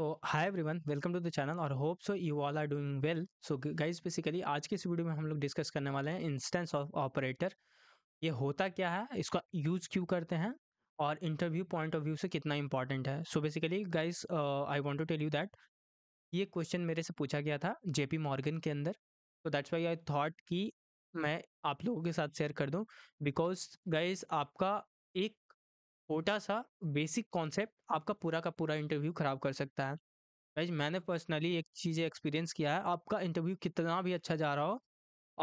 तो hi everyone welcome to the channel और hope so you all are doing well so guys basically आज के इस video में हम लोग डिस्कस करने वाले हैं इंस्टेंस ऑफ ऑपरेटर ये होता क्या है इसका यूज़ क्यों करते हैं और इंटरव्यू पॉइंट ऑफ व्यू से कितना इंपॉर्टेंट है so basically guys I want to tell you that ये क्वेश्चन मेरे से पूछा गया था जे पी मॉर्गन के अंदर तो दैट्स वाई आई थॉट कि मैं आप लोगों के साथ शेयर कर दूँ बिकॉज गाइज आपका एक छोटा सा बेसिक कॉन्सेप्ट आपका पूरा का पूरा इंटरव्यू खराब कर सकता है गाइज मैंने पर्सनली एक चीज़ें एक्सपीरियंस किया है आपका इंटरव्यू कितना भी अच्छा जा रहा हो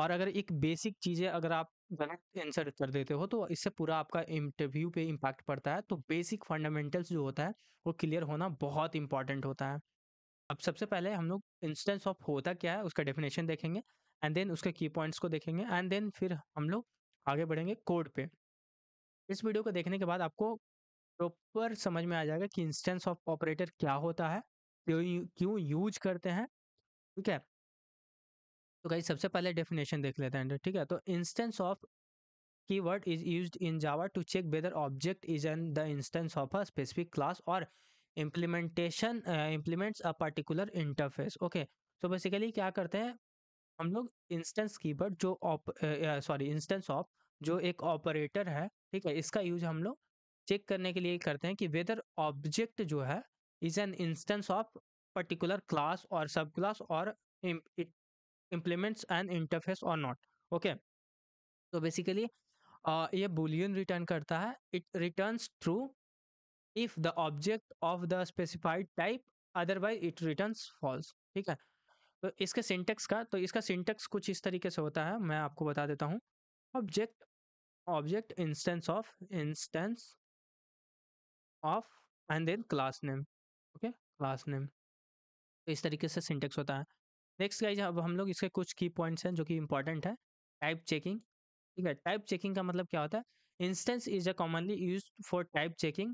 और अगर एक बेसिक चीज़ें अगर आप गलत आंसर कर देते हो तो इससे पूरा आपका इंटरव्यू पे इम्पैक्ट पड़ता है तो बेसिक फंडामेंटल्स जो होता है वो क्लियर होना बहुत इंपॉर्टेंट होता है अब सबसे पहले हम लोग इंस्टेंस ऑफ होता क्या है उसका डेफिनेशन देखेंगे एंड देन उसके की पॉइंट्स को देखेंगे एंड देन फिर हम लोग आगे बढ़ेंगे कोड पे इस वीडियो को देखने के बाद आपको प्रॉपर समझ में आ जाएगा कि इंस्टेंस ऑफ ऑपरेटर क्या होता है क्यों यूज करते हैं ठीक है तो कहीं सबसे पहले डेफिनेशन देख लेते हैं ठीक है तो instance of keyword is use in Java to check whether object is an the instance of a specific class और implementation implements a particular interface okay तो बेसिकली क्या करते हैं हम लोग इंस्टेंस की जो ऑप सॉरी इंस्टेंस ऑफ जो एक ऑपरेटर है ठीक है इसका यूज हम लोग चेक करने के लिए करते हैं कि वेदर ऑब्जेक्ट जो है is an instance of particular class और सब क्लास और इम्प्लीमेंट्स एंड इंटरफेस और नॉट ओके तो बेसिकली ये बुलियन रिटर्न करता है it returns true if the object of the specified type otherwise it returns false ठीक है तो इसके सिंटेक्स का तो इसका सिंटेक्स कुछ इस तरीके से होता है मैं आपको बता देता हूँ object object instance of instance of and then class name okay class name तो इस तरीके से सिंटेक्स होता है नेक्स्ट गाइज अब हम लोग इसके कुछ की पॉइंट्स हैं जो कि इंपॉर्टेंट है टाइप चेकिंग ठीक है टाइप चेकिंग का मतलब क्या होता है instance is a commonly use for type checking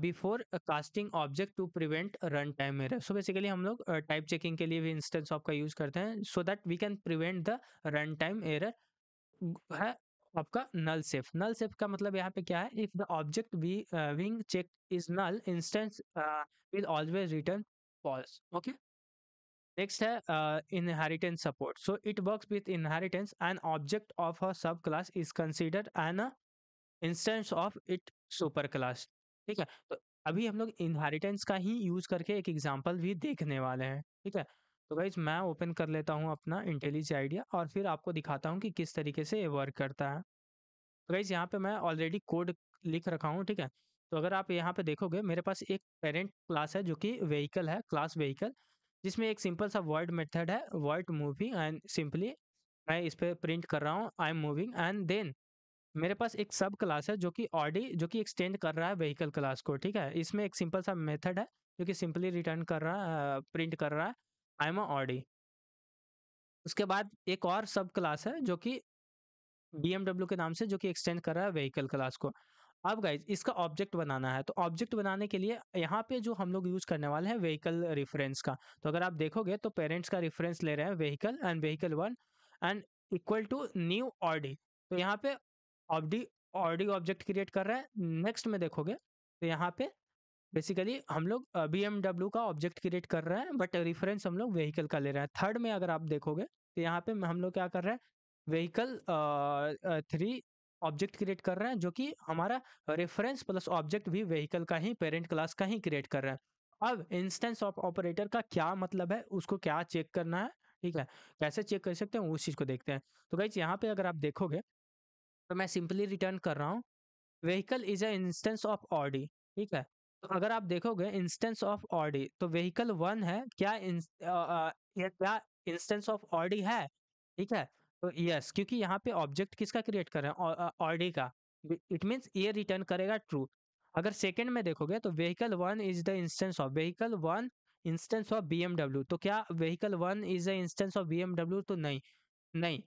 before casting object to prevent run time error so basically हम लोग टाइप uh, चेकिंग के लिए भी इंस्टेंस ऑफ का यूज करते हैं so that we can prevent the run time error है आपका नल सेफ नल सेफ का मतलब यहाँ पे क्या है if the object we being check is null instance will always return false okay next है inheritance support so it works with inheritance an object of a sub class is considered an instance of it super class ठीक है तो अभी हम लोग inheritance का ही use करके एक एग्जाम्पल भी देखने वाले हैं ठीक है तो गाइज मैं ओपन कर लेता हूँ अपना इंटेलिज आइडिया और फिर आपको दिखाता हूँ कि किस तरीके से ये वर्क करता है तो गाइज यहाँ पे मैं ऑलरेडी कोड लिख रखा हूँ ठीक है तो अगर आप यहाँ पे देखोगे मेरे पास एक पेरेंट क्लास है जो कि व्हीकल है क्लास व्हीकल जिसमें एक सिंपल सा वर्ड मेथड है वर्ड मूविंग एंड सिंपली मैं इस पर प्रिंट कर रहा हूँ I am moving and then मेरे पास एक सब क्लास है जो कि ऑडी जो कि एक्सटेंड कर रहा है व्हीकल क्लास को ठीक है इसमें एक सिंपल सा मेथड है जो कि सिंपली रिटर्न कर रहा है प्रिंट कर रहा है आई एम अ ऑडी। उसके बाद एक और सब क्लास है जो कि बीएमडब्ल्यू के नाम से जो कि एक्सटेंड कर रहा है व्हीकल क्लास को। अब गाइज़ इसका ऑब्जेक्ट बनाना है, तो ऑब्जेक्ट बनाने के लिए यहाँ पे जो हम लोग यूज़ करने वाले हैं व्हीकल रेफरेंस का। तो अगर आप देखोगे तो पेरेंट्स का रेफरेंस ले रहे हैं vehicle and vehicle one and equal to new Audi. तो यहाँ पे ऑडी ऑडी ऑब्जेक्ट क्रिएट कर रहा है। नेक्स्ट में देखोगे तो यहाँ पे बेसिकली हम लोग बी का ऑब्जेक्ट क्रिएट कर रहे हैं बट रेफरेंस हम लोग व्हीकल का ले रहे हैं थर्ड में अगर आप देखोगे तो यहाँ पे हम लोग क्या कर रहे हैं व्हीकल थ्री ऑब्जेक्ट क्रिएट कर रहे हैं जो कि हमारा रेफरेंस प्लस ऑब्जेक्ट भी व्हीकल का ही पेरेंट क्लास का ही क्रिएट कर रहे हैं अब इंस्टेंस ऑफ ऑपरेटर का क्या मतलब है उसको क्या चेक करना है ठीक है कैसे चेक कर सकते हैं उस चीज़ को देखते हैं तो भाई यहाँ पे अगर आप देखोगे तो मैं सिंपली रिटर्न कर रहा हूँ vehicle is a instance of Audi ठीक है तो अगर आप देखोगे इंस्टेंस ऑफ ऑडी तो व्हीकल वन है क्या ये क्या इंस्टेंस ऑफ ऑडी है ठीक है तो यस क्योंकि यहाँ पे ऑब्जेक्ट किसका क्रिएट कर रहे हैं ऑडी का इट मीन्स ये रिटर्न करेगा ट्रू अगर सेकेंड में देखोगे तो vehicle one is the instance of vehicle one instance of B तो क्या vehicle one is the instance of B तो नहीं नहीं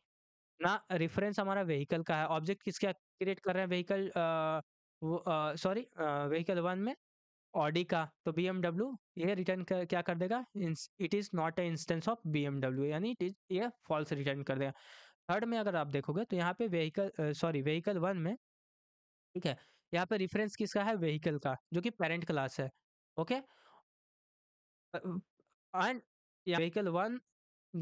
ना रेफरेंस हमारा व्हीकल का है ऑब्जेक्ट किसका क्रिएट कर रहे हैं व्हीकल सॉरी व्हीकल वन में ऑडी का तो बी ये रिटर्न कर, क्या कर देगा it is not a instance of B यानी इट इज ये फॉल्स रिटर्न कर देगा थर्ड में अगर आप देखोगे तो यहाँ पे व्हीकल सॉरी व्हीकल वन में ठीक है यहाँ पे रेफरेंस किसका है व्हीकल का जो कि पेरेंट क्लास है okay and vehicle one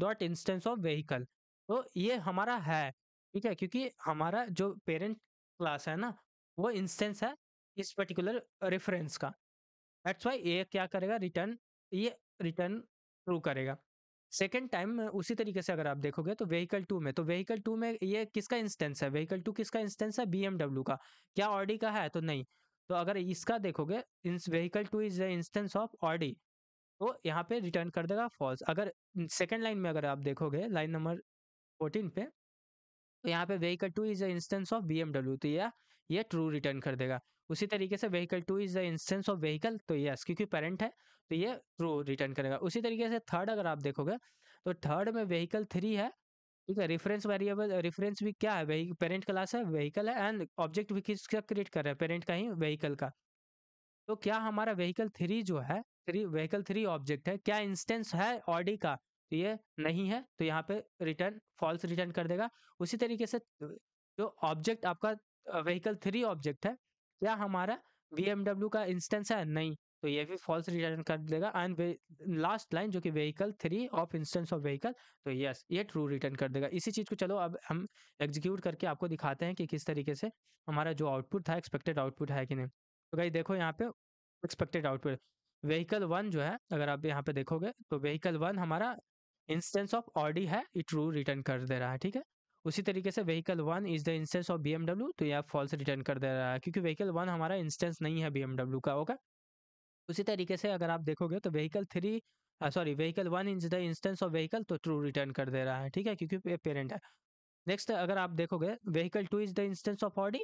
dot instance of vehicle तो ये हमारा है ठीक है क्योंकि हमारा जो पेरेंट क्लास है ना वो इंस्टेंस है इस पर्टिकुलर रेफरेंस का दैट्स वाई ये क्या करेगा रिटर्न ये रिटर्न ट्रू करेगा सेकेंड टाइम उसी तरीके से अगर आप देखोगे तो व्हीकल टू में तो व्हीकल टू में ये किसका इंस्टेंस है व्हीकल टू किसका इंस्टेंस है बी का क्या ऑडी का है तो नहीं तो अगर इसका देखोगे vehicle two is the instance of Audi तो यहाँ पे रिटर्न कर देगा फॉल्स अगर सेकेंड लाइन में अगर आप देखोगे लाइन नंबर फोर्टीन पे तो यहाँ पे vehicle two is the instance of B तो यह ये ट्रू रिटर्न कर देगा उसी तरीके से vehicle two is the instance of vehicle तो यस क्योंकि पेरेंट है तो ये ट्रू रिटर्न करेगा उसी तरीके से थर्ड अगर आप देखोगे तो थर्ड में व्हीकल थ्री है ठीक है रेफरेंस वेरिएबल रेफरेंस भी क्या है वही पेरेंट क्लास है व्हीकल है एंड ऑब्जेक्ट भी किसका क्रिएट कर रहे हैं पेरेंट का ही व्हीकल का तो क्या हमारा व्हीकल थ्री जो है थ्री व्हीकल थ्री ऑब्जेक्ट है क्या इंस्टेंस है ऑडी का तो ये नहीं है तो यहाँ पे रिटर्न फॉल्स रिटर्न कर देगा उसी तरीके से जो ऑब्जेक्ट आपका व्हीकल थ्री ऑब्जेक्ट है क्या हमारा वी का इंस्टेंस है नहीं तो ये भी फॉल्स रिटर्न कर देगा एंड लास्ट लाइन जो कि vehicle three of instance of vehicle तो यस ये ट्रू रिटर्न कर देगा इसी चीज़ को चलो अब हम एग्जीक्यूट करके आपको दिखाते हैं कि किस तरीके से हमारा जो आउटपुट था एक्सपेक्टेड आउटपुट है कि नहीं तो भाई देखो यहाँ पे एक्सपेक्टेड आउटपुट व्हीकल वन जो है अगर आप यहाँ पे देखोगे तो व्हीकल वन हमारा इंस्टेंस ऑफ ऑडी है ये ट्रू रिटर्न कर दे रहा है ठीक है उसी तरीके से vehicle one is the instance of B तो यह फॉल्स रिटर्न कर दे रहा है क्योंकि व्हीकल वन हमारा इंस्टेंस नहीं है बी का ओके उसी तरीके से अगर आप देखोगे तो vehicle three sorry vehicle one is the instance of vehicle तो ट्रू रिटर्न कर दे रहा है ठीक है क्योंकि पेरेंट है नेक्स्ट अगर आप देखोगे vehicle two is the instance of Audi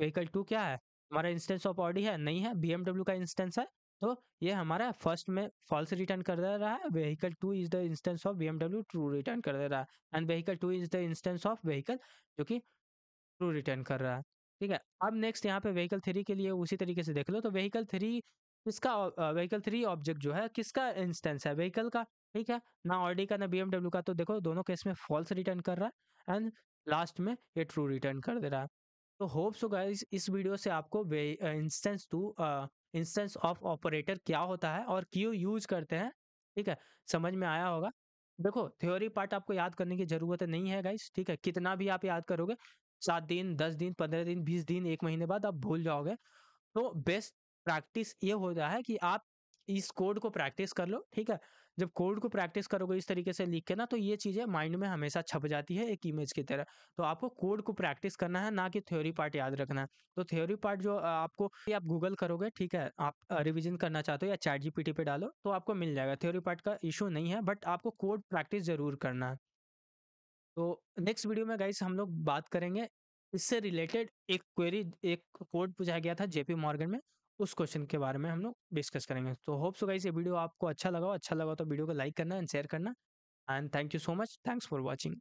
vehicle two क्या है हमारा इंस्टेंस ऑफ ऑडी है नहीं है बी का इंस्टेंस है तो ये हमारा फर्स्ट में फॉल्स रिटर्न कर दे रहा है vehicle two is the instance of BMW true return कर दे रहा है and vehicle two is the instance of vehicle जो कि ट्रू रिटर्न कर रहा है ठीक है अब नेक्स्ट यहाँ पे व्हीकल थ्री के लिए उसी तरीके से देख लो तो व्हीकल थ्री किसका व्हीकल थ्री ऑब्जेक्ट जो है किसका इंस्टेंस है व्हीकल का ठीक है ना ऑडी का ना बीएमडब्ल्यू का तो देखो दोनों केस में फॉल्स रिटर्न कर रहा है एंड लास्ट में ये ट्रू रिटर्न कर दे रहा है तो होप्स होगा इस वीडियो से आपको instance to instance of operator क्या होता है और क्यों यूज करते हैं ठीक है समझ में आया होगा देखो थ्योरी पार्ट आपको याद करने की जरूरत नहीं है गाइस ठीक है कितना भी आप याद करोगे सात दिन दस दिन पंद्रह दिन बीस दिन एक महीने बाद आप भूल जाओगे तो बेस्ट प्रैक्टिस ये होता है कि आप इस कोड को प्रैक्टिस कर लो ठीक है जब कोड को प्रैक्टिस करोगे इस तरीके से लिख के ना तो ये चीज़ें माइंड में हमेशा छप जाती है एक इमेज की तरह तो आपको कोड को प्रैक्टिस करना है ना कि थ्योरी पार्ट याद रखना है तो थ्योरी पार्ट जो आपको आप गूगल करोगे ठीक है आप रिविजन करना चाहते हो या चैट जी पे डालो तो आपको मिल जाएगा थ्योरी पार्ट का इशू नहीं है बट आपको कोड प्रैक्टिस जरूर करना है तो नेक्स्ट वीडियो में गाइस हम लोग बात करेंगे इससे रिलेटेड एक क्वेरी एक कोड पूछा गया था जेपी मॉर्गन में उस क्वेश्चन के बारे में हम लोग डिस्कस करेंगे तो होप्स सो गाइस ये वीडियो आपको अच्छा लगा अच्छा लगा तो वीडियो को लाइक करना एंड शेयर करना and thank you so much thanks for watching